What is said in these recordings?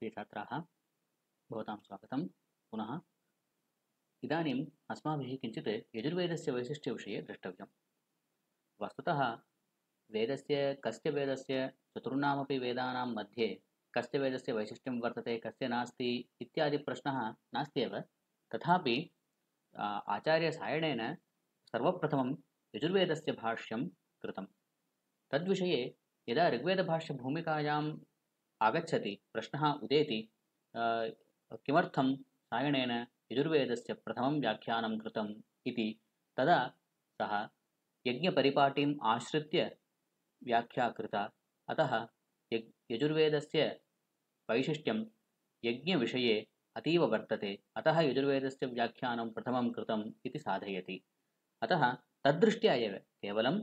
प्रियछात्राः भवतां स्वागतं पुनः इदानीम् अस्माभिः किञ्चित् यजुर्वेदस्य वैशिष्ट्यविषये द्रष्टव्यं वस्तुतः वेदस्य कस्य से चतुर्णामपि वेदानां मध्ये कस्य वेदस्य वैशिष्ट्यं वर्तते कस्य नास्ति इत्यादिप्रश्नः नास्त्येव तथापि आचार्यसायणेन सर्वप्रथमं यजुर्वेदस्य भाष्यं कृतं तद्विषये यदा ऋग्वेदभाष्यभूमिकायां आगच्छति प्रश्नः उदेति किमर्थं सायणेन यजुर्वेदस्य प्रथमं व्याख्यानं कृतम् इति तदा सः यज्ञपरिपाटीम् आश्रित्य व्याख्या कृता अतः यज्ञ यजुर्वेदस्य वैशिष्ट्यं यज्ञविषये अतीव वर्तते अतः यजुर्वेदस्य व्याख्यानं प्रथमं कृतम् इति साधयति अतः तद्दृष्ट्या एव केवलं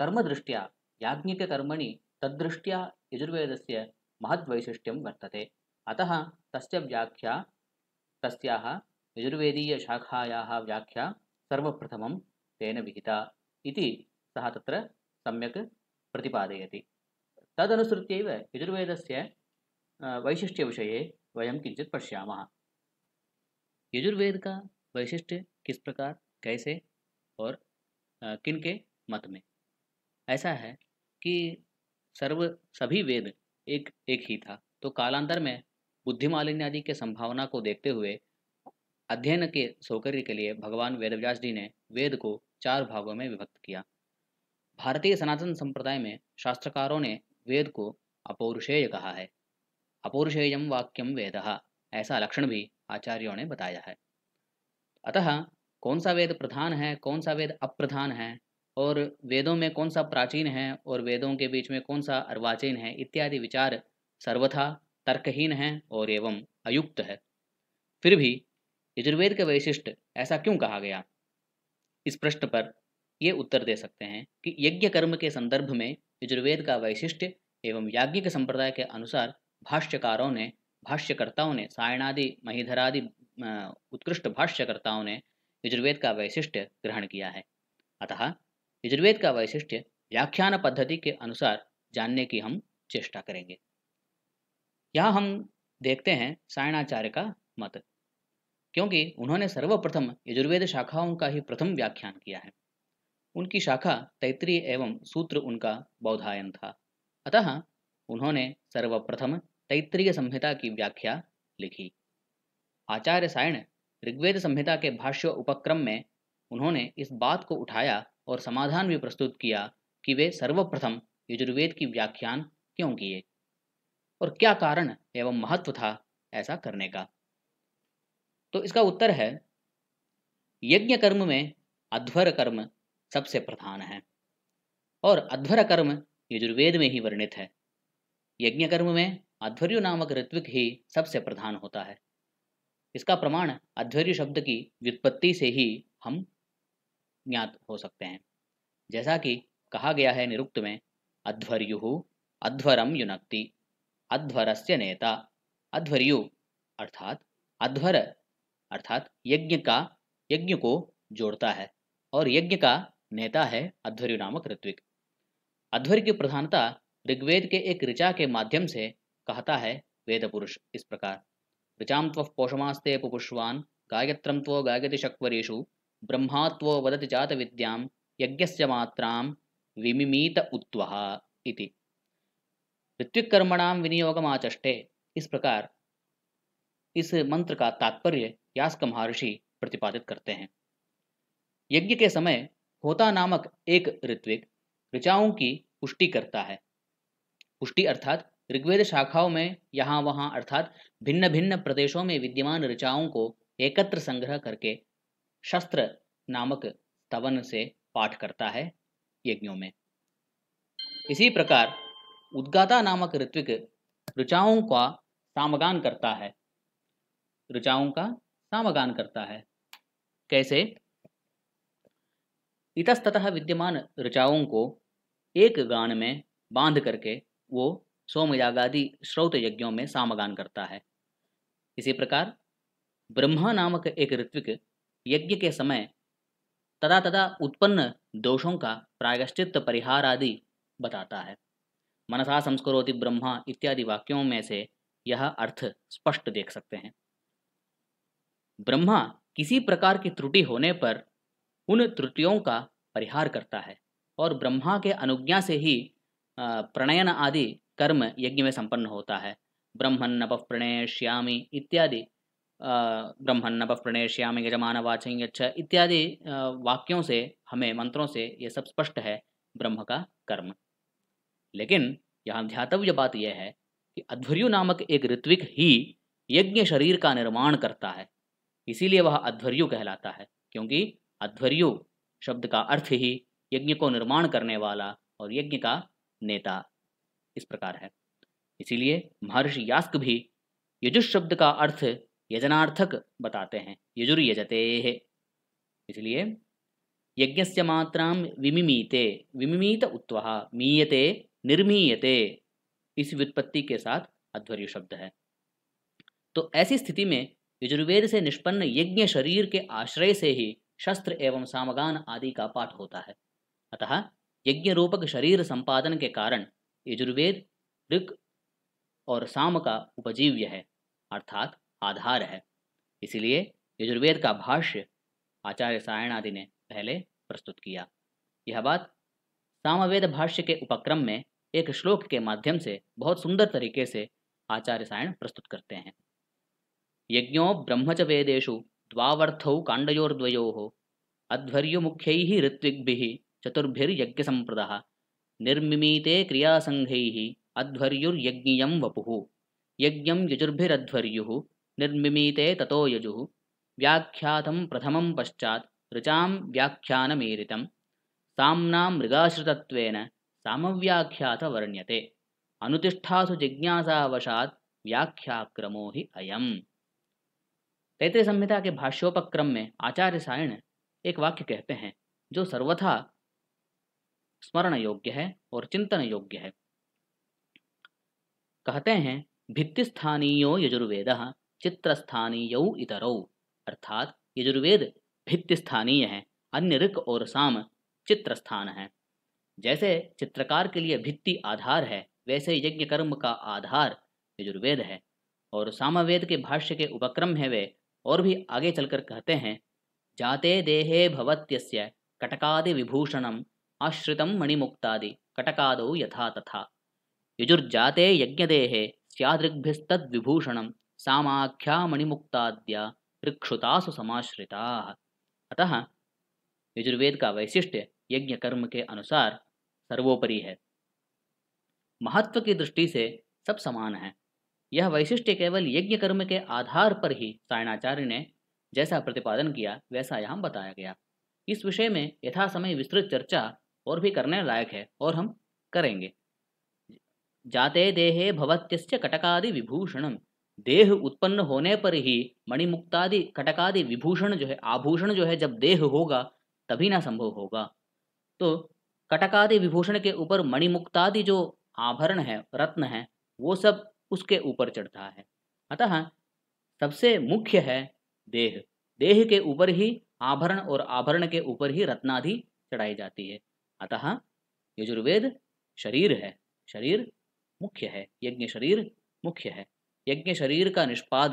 कर्मदृष्ट्या याज्ञिककर्मणि तद्दृष्ट्या यजुर्वेदस्य महद्वैशिष्ट्यं वर्तते अतः तस्य व्याख्या तस्याः यजुर्वेदीयशाखायाः व्याख्या सर्वप्रथमं तेन विहिता इति सः तत्र सम्यक् प्रतिपादयति तदनुसृत्यैव यजुर्वेदस्य वैशिष्ट्यविषये वयं किञ्चित् पश्यामः यजुर्वेद का वैशिष्ट्य किस प्रकार कैसे और किनके मत में ऐसा है कि सर्व सभी वेद एक एक ही था तो कालांतर में बुद्धिमालिन्य आदि के संभावना को देखते हुए अध्ययन के सौकर्य के लिए भगवान वेदव्यास जी ने वेद को चार भागों में विभक्त किया भारतीय सनातन संप्रदाय में शास्त्रकारों ने वेद को अपौरुषेय कहा है अपौरुषेयम वाक्यम वेद ऐसा लक्षण भी आचार्यों ने बताया है अतः कौन सा वेद प्रधान है कौन सा वेद अप्रधान है और वेदों में कौन सा प्राचीन है और वेदों के बीच में कौन सा अर्वाचीन है इत्यादि विचार सर्वथा तर्कहीन है और एवं अयुक्त है फिर भी यजुर्वेद का वैशिष्ट ऐसा क्यों कहा गया इस प्रश्न पर ये उत्तर दे सकते हैं कि यज्ञ कर्म के संदर्भ में यजुर्वेद का वैशिष्ट्य एवं याज्ञिक संप्रदाय के अनुसार भाष्यकारों ने भाष्यकर्ताओं ने सायणादि महिधरादि उत्कृष्ट भाष्यकर्ताओं ने यजुर्वेद का वैशिष्ट ग्रहण किया है अतः यजुर्वेद का वैशिष्ट्य व्याख्यान पद्धति के अनुसार जानने की हम चेष्टा करेंगे यहाँ हम देखते हैं सायणाचार्य का मत क्योंकि उन्होंने सर्वप्रथम यजुर्वेद शाखाओं का ही प्रथम व्याख्यान किया है उनकी शाखा तैतरीय एवं सूत्र उनका बौधायन था अतः उन्होंने सर्वप्रथम तैतरीय संहिता की व्याख्या लिखी आचार्य सायण ऋग्वेद संहिता के भाष्य उपक्रम में उन्होंने इस बात को उठाया और समाधान भी प्रस्तुत किया कि वे सर्वप्रथम यजुर्वेद की व्याख्यान क्यों किए और क्या कारण एवं महत्व था ऐसा करने का तो इसका उत्तर है यज्ञ कर्म में अध्वर कर्म सबसे प्रधान है और अध्वर कर्म यजुर्वेद में ही वर्णित है यज्ञ कर्म में अध्वर्यु नामक ऋत्विक ही सबसे प्रधान होता है इसका प्रमाण अध्वर्यु शब्द की व्युत्पत्ति से ही हम ज्ञात हो सकते हैं जैसा कि कहा गया है निरुक्त में अध्वर्यु अध्वरम युनक्ति अध्वरस्य नेता अध्वर्यु अर्थात अध्वर अर्थात यज्ञ का यज्ञ को जोड़ता है और यज्ञ का नेता है अध्वर्यु नामक ऋत्विक अध्वर्य की प्रधानता ऋग्वेद के एक ऋचा के माध्यम से कहता है वेद पुरुष इस प्रकार ऋचा त्व पौषमास्ते पुपुष्वान गायत्रम त्व गायति शक्वरेशु ब्रह्मात्वो वदति जात विद्यां यज्ञस्य मात्रां विमिमीत उत्वः इति ऋत्विकर्मणाम विनियोगम आचष्टे इस प्रकार इस मंत्र का तात्पर्य यास्क महर्षि प्रतिपादित करते हैं यज्ञ के समय होता नामक एक ऋत्विक ऋचाओं की पुष्टि करता है पुष्टि अर्थात ऋग्वेद शाखाओं में यहाँ वहाँ अर्थात भिन्न भिन्न प्रदेशों में विद्यमान ऋचाओं को एकत्र संग्रह करके शस्त्र नामक तवन से पाठ करता है यज्ञों में इसी प्रकार उद्गाता नामक ऋत्विक ऋचाओं का सामगान करता है ऋचाओं का सामगान करता है कैसे इतस्तः विद्यमान ऋचाओं को एक गान में बांध करके वो सोमयागादि श्रौत यज्ञों में सामगान करता है इसी प्रकार ब्रह्मा नामक एक ऋत्विक यज्ञ के समय तदा तदा उत्पन्न दोषों का प्रायश्चित परिहार आदि बताता है मनसा संस्कृति ब्रह्मा इत्यादि वाक्यों में से यह अर्थ स्पष्ट देख सकते हैं ब्रह्मा किसी प्रकार की त्रुटि होने पर उन त्रुटियों का परिहार करता है और ब्रह्मा के अनुज्ञा से ही प्रणयन आदि कर्म यज्ञ में संपन्न होता है ब्रह्मन प्रणय श्यामी इत्यादि ब्रह्मण्णव प्रणेश्याम यजमान वाच यच्छ इत्यादि वाक्यों से हमें मंत्रों से ये सब स्पष्ट है ब्रह्म का कर्म लेकिन यहाँ ध्यातव्य बात यह है कि अध्वर्यु नामक एक ऋत्विक ही यज्ञ शरीर का निर्माण करता है इसीलिए वह अध्वर्यु कहलाता है क्योंकि अध्वर्यु शब्द का अर्थ ही यज्ञ को निर्माण करने वाला और यज्ञ का नेता इस प्रकार है इसीलिए महर्षि यास्क भी यजुष शब्द का अर्थ यजनार्थक बताते हैं यजुर्यजते है इसलिए यज्ञ से मात्रा विमिमीते विमिमीत उत्वा मीयते निर्मीयते इस व्युत्पत्ति के साथ अध्वर्य शब्द है तो ऐसी स्थिति में यजुर्वेद से निष्पन्न यज्ञ शरीर के आश्रय से ही शस्त्र एवं सामगान आदि का पाठ होता है अतः यज्ञ रूपक शरीर संपादन के कारण यजुर्वेद ऋक और साम का उपजीव्य है अर्थात आधार है इसीलिए यजुर्वेद का भाष्य आचार्य सायण आदि ने पहले प्रस्तुत किया यह बात सामवेद भाष्य के उपक्रम में एक श्लोक के माध्यम से बहुत सुंदर तरीके से आचार्य सायण प्रस्तुत करते हैं यज्ञो ब्रह्मच वेदेशु द्वावर्थ कांडयोर्द्वयोः अध्वर्यु मुख्य ऋत्विग्भिः चतुर्भिर्यज्ञ संप्रद निर्मिमीते क्रियासंघ अध्वर्युर्यज्ञ वपु यज्ञ यजुर्भिरध्वर्युः निर्मिमीते ततो यजुः व्याख्यातं प्रथमं पश्चात् ऋचां व्याख्यानमीरितं मृगाश्रित मृगाश्रितत्वेन सामव्याख्यात वर्ण्यते अनुतिष्ठासु जिज्ञासावशात् व्याख्याक्रमो हि अयम् तैतृय संहिता के भाष्योपक्रम में आचार्य सायण एक वाक्य कहते हैं जो सर्वथा स्मरण योग्य है और चिंतन योग्य है कहते हैं भित्तिस्थानीयो यजुर्वेद चित्रस्थानीय इतरौ अर्थात यजुर्वेद भित्ति स्थानीय है अन्य ऋक और साम चित्रस्थान है जैसे चित्रकार के लिए भित्ति आधार है वैसे यज्ञ कर्म का आधार यजुर्वेद है और सामवेद के भाष्य के उपक्रम है वे और भी आगे चलकर कहते हैं जाते देहे भवत्यस्य कटकादि विभूषणम आश्रितम मणिमुक्तादि कटकादो यथा तथा यजुर्जाते यज्ञदेहे स्यादृग्भिस्तद्विभूषणम सामाख्या मणिमुक्ताद्या ऋक्षुतासु समाश्रिता अतः यजुर्वेद का वैशिष्ट्य यज्ञ कर्म के अनुसार सर्वोपरि है महत्व की दृष्टि से सब समान है यह वैशिष्ट्य केवल यज्ञ कर्म के आधार पर ही सायणाचार्य ने जैसा प्रतिपादन किया वैसा यहाँ बताया गया इस विषय में यथासमय विस्तृत चर्चा और भी करने लायक है और हम करेंगे जाते देहे भवत्यस्य कटकादि विभूषणम देह उत्पन्न होने पर ही मणिमुक्तादि कटकादि विभूषण जो है आभूषण जो है जब देह होगा तभी ना संभव होगा तो कटकादि विभूषण के ऊपर मणिमुक्तादि जो आभरण है रत्न है वो सब उसके ऊपर चढ़ता है अतः सबसे मुख्य है देह देह के ऊपर ही आभरण और आभरण के ऊपर ही रत्नादि चढ़ाई जाती है अतः यजुर्वेद शरीर है शरीर मुख्य है यज्ञ शरीर मुख्य है यज्ञ शरीर का निष्पाद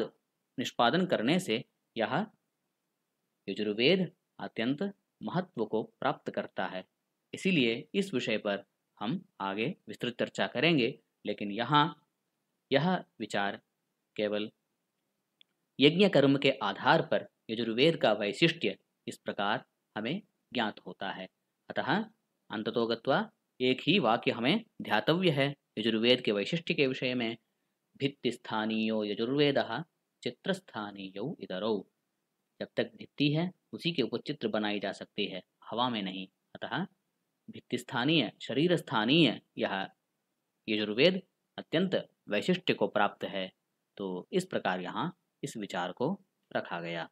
निष्पादन करने से यह यजुर्वेद अत्यंत महत्व को प्राप्त करता है इसीलिए इस विषय पर हम आगे विस्तृत चर्चा करेंगे लेकिन यहाँ यह विचार केवल यज्ञ कर्म के आधार पर यजुर्वेद का वैशिष्ट्य इस प्रकार हमें ज्ञात होता है अतः अंततोगत्वा एक ही वाक्य हमें ध्यातव्य है यजुर्वेद के वैशिष्ट्य के विषय में भित्तिस्थानीयो यजुर्वेद चित्रस्थानीय इधर जब तक भित्ति है उसी के ऊपर चित्र बनाई जा सकती है हवा में नहीं अतः भित्ति स्थानीय शरीर स्थानीय यह यजुर्वेद अत्यंत वैशिष्ट्य को प्राप्त है तो इस प्रकार यहाँ इस विचार को रखा गया